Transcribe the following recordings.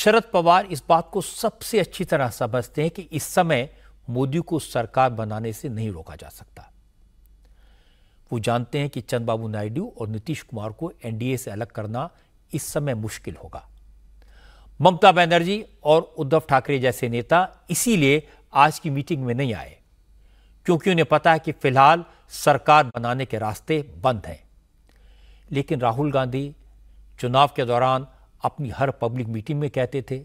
शरद पवार इस बात को सबसे अच्छी तरह समझते हैं कि इस समय मोदी को सरकार बनाने से नहीं रोका जा सकता वो जानते हैं कि चंद्रबाबू नायडू और नीतीश कुमार को एनडीए से अलग करना इस समय मुश्किल होगा ममता बनर्जी और उद्धव ठाकरे जैसे नेता इसीलिए आज की मीटिंग में नहीं आए क्योंकि उन्हें पता है कि फिलहाल सरकार बनाने के रास्ते बंद हैं लेकिन राहुल गांधी चुनाव के दौरान अपनी हर पब्लिक मीटिंग में कहते थे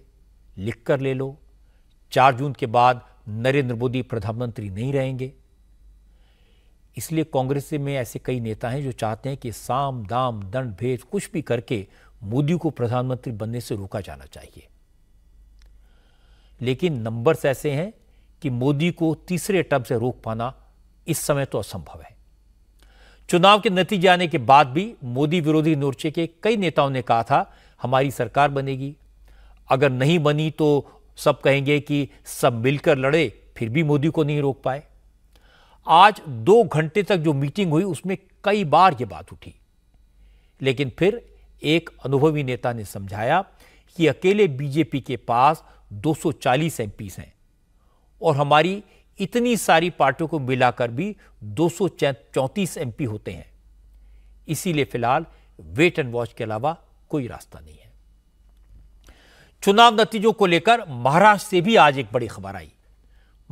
लिख कर ले लो चार जून के बाद नरेंद्र मोदी प्रधानमंत्री नहीं रहेंगे इसलिए कांग्रेस में ऐसे कई नेता हैं जो चाहते हैं कि साम दाम दंड भेद कुछ भी करके मोदी को प्रधानमंत्री बनने से रोका जाना चाहिए लेकिन नंबर्स ऐसे हैं कि मोदी को तीसरे टर्म से रोक पाना इस समय तो असंभव है चुनाव के नतीजे आने के बाद भी मोदी विरोधी मोर्चे के कई नेताओं ने कहा था हमारी सरकार बनेगी अगर नहीं बनी तो सब कहेंगे कि सब मिलकर लड़े फिर भी मोदी को नहीं रोक पाए आज दो घंटे तक जो मीटिंग हुई उसमें कई बार ये बात उठी लेकिन फिर एक अनुभवी नेता ने समझाया कि अकेले बीजेपी के पास 240 एमपीस हैं और हमारी इतनी सारी पार्टियों को मिलाकर भी दो सौ होते हैं इसीलिए फिलहाल वेट एंड वॉच के अलावा कोई रास्ता नहीं है चुनाव नतीजों को लेकर महाराष्ट्र से भी आज एक बड़ी खबर आई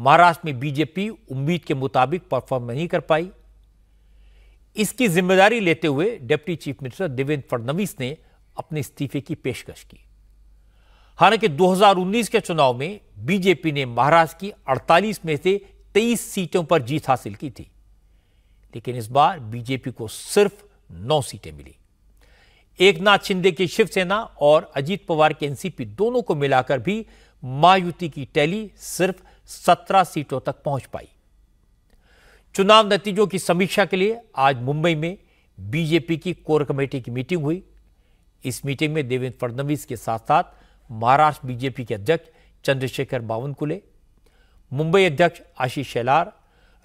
महाराष्ट्र में बीजेपी उम्मीद के मुताबिक परफॉर्म नहीं कर पाई इसकी जिम्मेदारी लेते हुए deputy chief minister Devendra Fadnavis ने अपने इस्तीफे की पेशकश की हालांकि 2019 के चुनाव में बीजेपी ने महाराष्ट्र की 48 में से 23 सीटों पर जीत हासिल की थी लेकिन इस बार बीजेपी को सिर्फ 9 सीटें मिली एक नाथ शिंदे की शिवसेना और अजीत पवार के एनसीपी दोनों को मिलाकर भी मायुति की टैली सिर्फ सत्रह सीटों तक पहुंच पाई चुनाव नतीजों की समीक्षा के लिए आज मुंबई में बीजेपी की कोर कमेटी की मीटिंग हुई इस मीटिंग में देवेंद्र फडणवीस के साथ साथ महाराष्ट्र बीजेपी के अध्यक्ष चंद्रशेखर बावनकुले मुंबई अध्यक्ष आशीष शेलार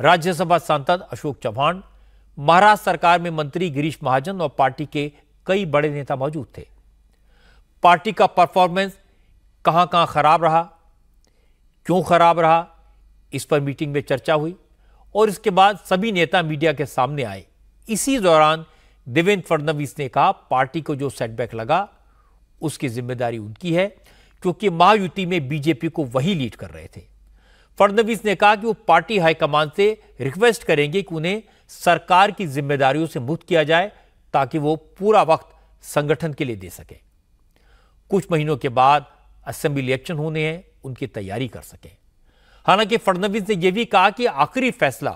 राज्यसभा सांसद अशोक चौहान महाराष्ट्र सरकार में मंत्री गिरीश महाजन और पार्टी के कई बड़े नेता मौजूद थे पार्टी का परफॉर्मेंस कहां कहां खराब रहा क्यों खराब रहा इस पर मीटिंग में चर्चा हुई और इसके बाद सभी नेता मीडिया के सामने आए इसी दौरान देवेंद्र फडणवीस ने कहा पार्टी को जो सेटबैक लगा उसकी जिम्मेदारी उनकी है क्योंकि महायुति में बीजेपी को वही लीड कर रहे थे फडणवीस ने कहा कि वो पार्टी हाईकमान से रिक्वेस्ट करेंगे कि उन्हें सरकार की जिम्मेदारियों से मुक्त किया जाए ताकि वो पूरा वक्त संगठन के लिए दे सके कुछ महीनों के बाद असेंबली इलेक्शन होने हैं उनकी तैयारी कर सके हालांकि फडणवीस ने यह भी कहा कि आखिरी फैसला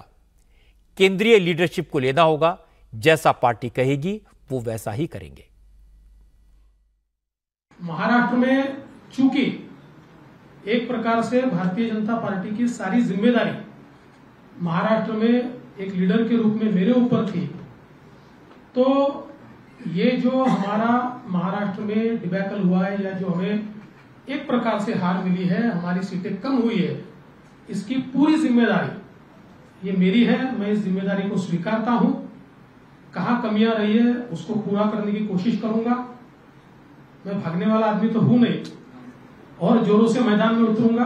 केंद्रीय लीडरशिप को लेना होगा जैसा पार्टी कहेगी वो वैसा ही करेंगे महाराष्ट्र में चूंकि एक प्रकार से भारतीय जनता पार्टी की सारी जिम्मेदारी महाराष्ट्र में एक लीडर के रूप में मेरे ऊपर थी तो ये जो हमारा महाराष्ट्र में डिबैकल हुआ है या जो हमें एक प्रकार से हार मिली है हमारी सीटें कम हुई है इसकी पूरी जिम्मेदारी ये मेरी है मैं इस जिम्मेदारी को स्वीकारता हूं कहा कमियां रही है उसको पूरा करने की कोशिश करूंगा मैं भागने वाला आदमी तो हूं नहीं और जोरों से मैदान में उतरूंगा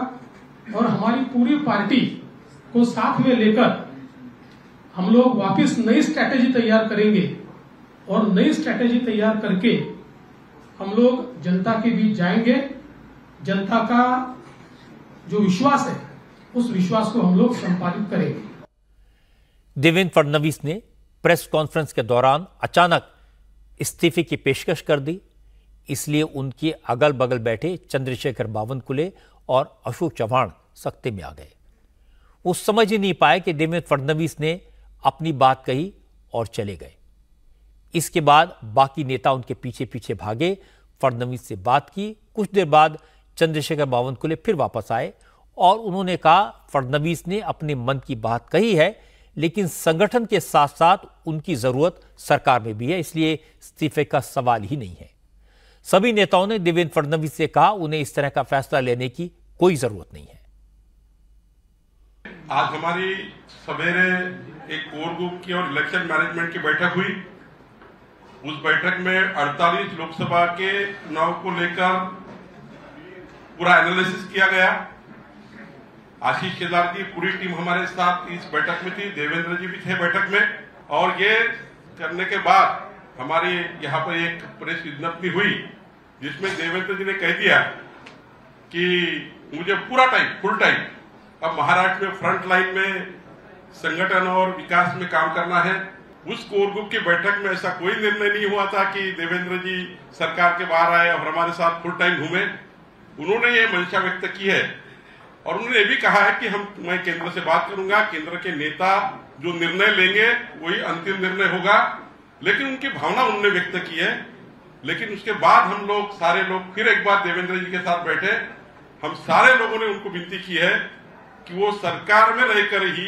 और हमारी पूरी पार्टी को साथ में लेकर हम लोग वापिस नई स्ट्रैटेजी तैयार करेंगे और नई स्ट्रैटेजी तैयार करके हम लोग जनता के बीच जाएंगे जनता का जो विश्वास है उस विश्वास को हम लोग संपादित करेंगे देवेंद्र फडणवीस ने प्रेस कॉन्फ्रेंस के दौरान अचानक इस्तीफे की पेशकश कर दी इसलिए उनके अगल बगल बैठे चंद्रशेखर बावनकुले और अशोक चव्हाण सख्ते में आ गए वो समझ ही नहीं पाए कि देवेंद्र फडणवीस ने अपनी बात कही और चले गए इसके बाद बाकी नेता उनके पीछे पीछे भागे फडनवीस से बात की कुछ देर बाद चंद्रशेखर बावनकुले फिर वापस आए और उन्होंने कहा फडनवीस ने अपने मन की बात कही है लेकिन संगठन के साथ साथ उनकी जरूरत सरकार में भी है इसलिए इस्तीफे का सवाल ही नहीं है सभी नेताओं ने देवेंद्र फडनवीस से कहा उन्हें इस तरह का फैसला लेने की कोई जरूरत नहीं है आज हमारी सवेरे एक कोर ग्रुप की और इलेक्शन मैनेजमेंट की बैठक हुई उस बैठक में 48 लोकसभा के चुनाव को लेकर पूरा एनालिसिस किया गया आशीष केदार की पूरी टीम हमारे साथ इस बैठक में थी देवेंद्र जी भी थे बैठक में और ये करने के बाद हमारी यहाँ पर एक प्रेस विज्ञप्ति हुई जिसमें देवेंद्र जी ने कह दिया कि मुझे पूरा टाइम फुल टाइम अब महाराष्ट्र में फ्रंट लाइन में संगठन और विकास में काम करना है उस कोर ग्रुप की बैठक में ऐसा कोई निर्णय नहीं हुआ था कि देवेंद्र जी सरकार के बाहर आए और हमारे साथ फुल टाइम घूमे उन्होंने ये मंशा व्यक्त की है और उन्होंने ये भी कहा है कि हम मैं केंद्र से बात करूंगा केंद्र के नेता जो निर्णय लेंगे वही अंतिम निर्णय होगा लेकिन उनकी भावना उन्होंने व्यक्त की है लेकिन उसके बाद हम लोग सारे लोग फिर एक बार देवेंद्र जी के साथ बैठे हम सारे लोगों ने उनको विनती की है कि वो सरकार में रहकर ही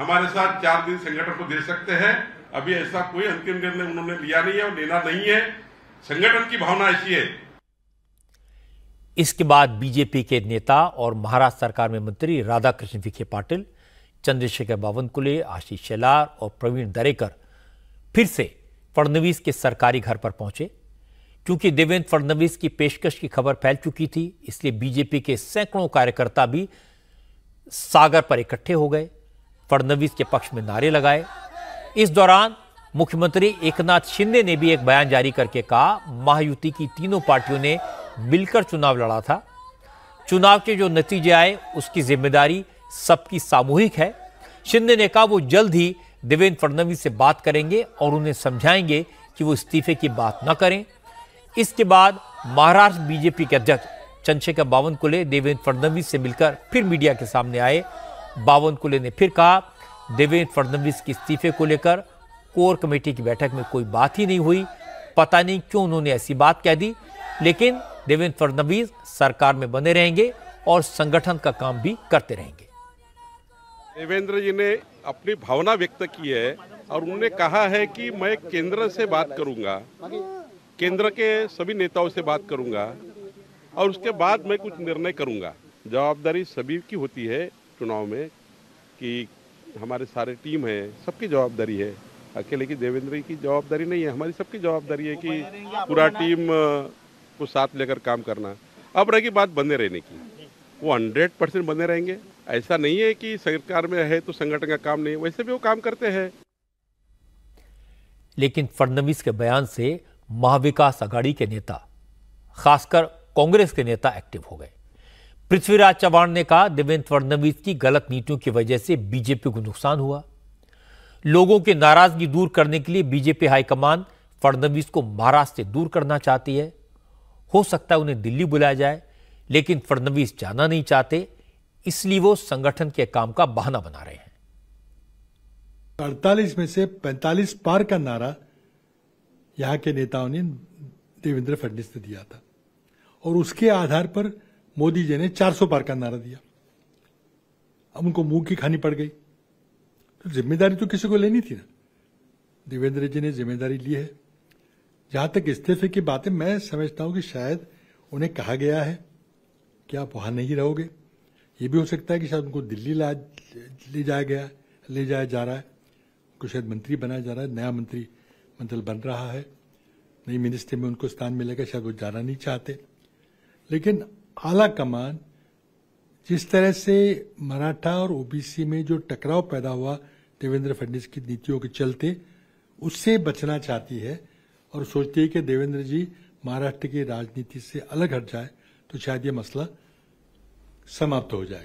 हमारे साथ चार दिन संगठन को दे सकते हैं अभी ऐसा कोई अंतिम निर्णय उन्होंने लिया नहीं है और लेना नहीं है संगठन की भावना ऐसी है इसके बाद बीजेपी के नेता और महाराष्ट्र सरकार में मंत्री राधाकृष्ण विखे पाटिल चंद्रशेखर बावनकुले आशीष शेलार और प्रवीण दरेकर फिर से फडणवीस के सरकारी घर पर पहुंचे क्योंकि देवेंद्र फडणवीस की पेशकश की खबर फैल चुकी थी इसलिए बीजेपी के सैकड़ों कार्यकर्ता भी सागर पर इकट्ठे हो गए फडणवीस के पक्ष में नारे लगाए इस दौरान मुख्यमंत्री एकनाथ शिंदे ने भी एक बयान जारी करके कहा महायुति की तीनों पार्टियों ने मिलकर चुनाव लड़ा था चुनाव के जो नतीजे आए उसकी जिम्मेदारी सबकी सामूहिक है शिंदे ने कहा वो जल्द ही देवेंद्र फडणवीस से बात करेंगे और उन्हें समझाएंगे कि वो इस्तीफे की बात न करें इसके बाद महाराष्ट्र बीजेपी के अध्यक्ष चंद्रशेखर बावनकुले देवेंद्र फडणवीस से मिलकर फिर मीडिया के सामने आए बावनकुले ने फिर कहा देवेंद्र फडनवीस के इस्तीफे को लेकर कोर कमेटी की बैठक में कोई बात ही नहीं हुई पता नहीं क्यों उन्होंने ऐसी बात कह दी लेकिन देवेंद्र फडनवीस सरकार में बने रहेंगे और संगठन का काम भी करते रहेंगे देवेंद्र जी ने अपनी भावना व्यक्त की है और उन्होंने कहा है कि मैं केंद्र से बात करूंगा केंद्र के सभी नेताओं से बात करूंगा और उसके बाद मैं कुछ निर्णय करूंगा जवाबदारी सभी की होती है चुनाव में कि हमारे सारे टीम है सबकी जवाबदारी है अकेले की देवेंद्र की जवाबदारी नहीं है हमारी सबकी जवाबदारी है कि पूरा टीम को साथ लेकर काम करना अब रहेगी बात बने रहने की वो हंड्रेड परसेंट बने रहेंगे ऐसा नहीं है कि सरकार में है तो संगठन का काम नहीं वैसे भी वो काम करते हैं लेकिन फडनवीस के बयान से महाविकास आघाड़ी के नेता खासकर कांग्रेस के नेता एक्टिव हो गए पृथ्वीराज चौहान ने कहा देवेंद्र फडणवीस की गलत नीतियों की वजह से बीजेपी को नुकसान हुआ लोगों की नाराजगी दूर करने के लिए बीजेपी हाईकमान फडणवीस को महाराष्ट्र से दूर करना चाहती है हो सकता है उन्हें दिल्ली बुलाया जाए लेकिन फडणवीस जाना नहीं चाहते इसलिए वो संगठन के काम का बहाना बना रहे हैं अड़तालीस में से पैंतालीस पार का नारा यहां के नेताओं ने देवेंद्र फडणवीस ने दिया था और उसके आधार पर मोदी जी ने 400 पार का नारा दिया अब उनको मुंह की खानी पड़ गई तो जिम्मेदारी तो किसी को लेनी थी ना देवेंद्र जी ने जिम्मेदारी ली है जहां तक इस्तीफे की बातें मैं समझता हूं कि शायद उन्हें कहा गया है कि आप वहां नहीं रहोगे ये भी हो सकता है कि शायद उनको दिल्ली ला ले जाया गया ले जाया जा रहा है उनको शायद मंत्री बनाया जा रहा है नया मंत्री मंत्री बन रहा है नई मिनिस्ट्री में उनको स्थान मिलेगा शायद वो जाना नहीं चाहते लेकिन आला कमान जिस तरह से मराठा और ओबीसी में जो टकराव पैदा हुआ देवेंद्र फडणवीस की नीतियों के चलते उससे बचना चाहती है और सोचती है कि देवेंद्र जी महाराष्ट्र की राजनीति से अलग हट जाए तो शायद ये मसला समाप्त हो जाएगा